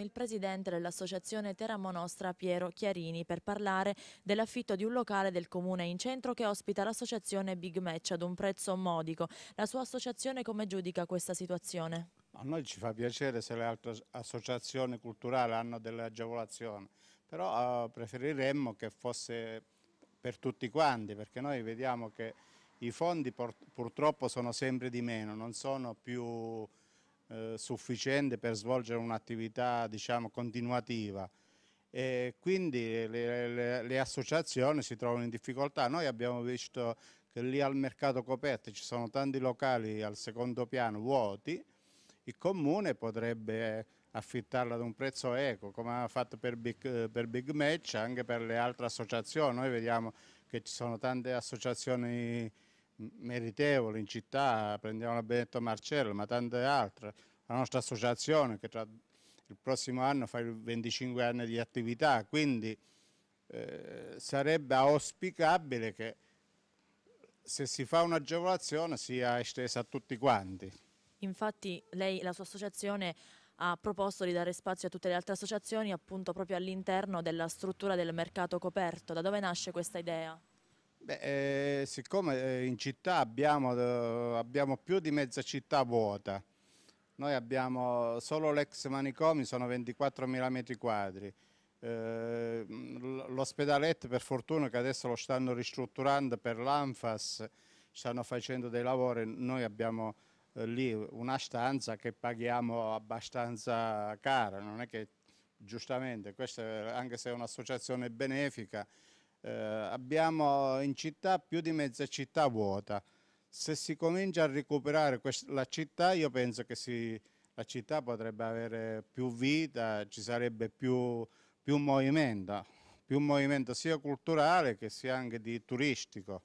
il presidente dell'associazione Teramo Nostra Piero Chiarini per parlare dell'affitto di un locale del comune in centro che ospita l'associazione Big Match ad un prezzo modico. La sua associazione come giudica questa situazione? A noi ci fa piacere se le altre associazioni culturali hanno delle agevolazioni, però eh, preferiremmo che fosse per tutti quanti perché noi vediamo che i fondi purtroppo sono sempre di meno, non sono più eh, sufficiente per svolgere un'attività diciamo, continuativa. E quindi le, le, le, associazioni si trovano in difficoltà. Noi abbiamo visto che lì al mercato coperto ci sono tanti locali al secondo piano vuoti, il comune potrebbe affittarla ad un prezzo eco, come ha fatto per Big, per Big Match, anche per le altre associazioni. Noi vediamo che ci sono tante associazioni meritevoli in città, prendiamo la Benetto Marcello, ma tante altre, la nostra associazione che tra il prossimo anno fa 25 anni di attività, quindi eh, sarebbe auspicabile che se si fa un'agevolazione sia estesa a tutti quanti. Infatti lei, la sua associazione ha proposto di dare spazio a tutte le altre associazioni appunto proprio all'interno della struttura del mercato coperto. Da dove nasce questa idea? Beh, eh, siccome eh, in città abbiamo, eh, abbiamo, più di mezza città vuota, noi abbiamo solo l'ex manicomi sono 24.000 metri quadri, eh, l'ospedaletto per fortuna che adesso lo stanno ristrutturando per l'Anfas, stanno facendo dei lavori, noi abbiamo eh, lì una stanza che paghiamo abbastanza cara, non è che giustamente, questa anche se è un'associazione benefica, eh, abbiamo in città più di mezza città vuota. Se si comincia a recuperare la città, io penso che si, la città potrebbe avere più vita, ci sarebbe più, più movimento, più movimento sia culturale che sia anche di turistico.